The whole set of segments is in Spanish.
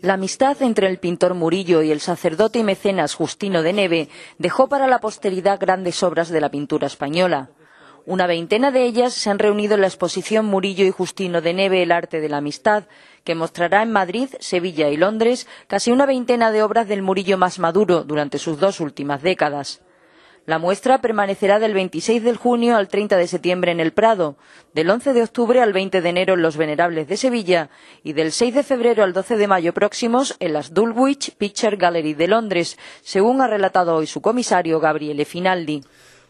La amistad entre el pintor Murillo y el sacerdote y mecenas Justino de Neve dejó para la posteridad grandes obras de la pintura española. Una veintena de ellas se han reunido en la exposición Murillo y Justino de Neve, el arte de la amistad, que mostrará en Madrid, Sevilla y Londres casi una veintena de obras del Murillo más maduro durante sus dos últimas décadas. La muestra permanecerá del 26 de junio al 30 de septiembre en el Prado, del 11 de octubre al 20 de enero en Los Venerables de Sevilla y del 6 de febrero al 12 de mayo próximos en las Dulwich Picture Gallery de Londres, según ha relatado hoy su comisario Gabriele Finaldi.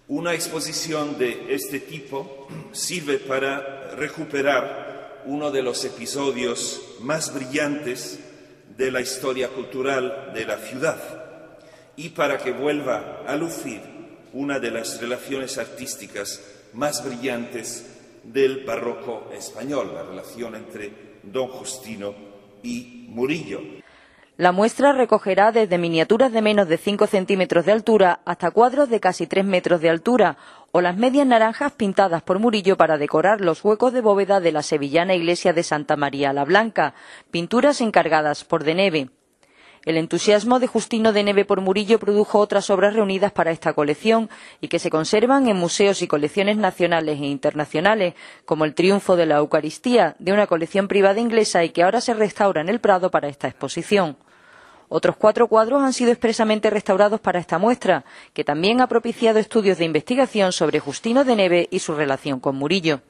Una exposición de este tipo sirve para recuperar uno de los episodios más brillantes de la historia cultural de la ciudad y para que vuelva a lucir una de las relaciones artísticas más brillantes del barroco español, la relación entre don Justino y Murillo. La muestra recogerá desde miniaturas de menos de cinco centímetros de altura hasta cuadros de casi tres metros de altura o las medias naranjas pintadas por Murillo para decorar los huecos de bóveda de la sevillana iglesia de Santa María la Blanca, pinturas encargadas por Deneve. El entusiasmo de Justino de Neve por Murillo produjo otras obras reunidas para esta colección y que se conservan en museos y colecciones nacionales e internacionales, como El Triunfo de la Eucaristía, de una colección privada inglesa y que ahora se restaura en el Prado para esta exposición. Otros cuatro cuadros han sido expresamente restaurados para esta muestra, que también ha propiciado estudios de investigación sobre Justino de Neve y su relación con Murillo.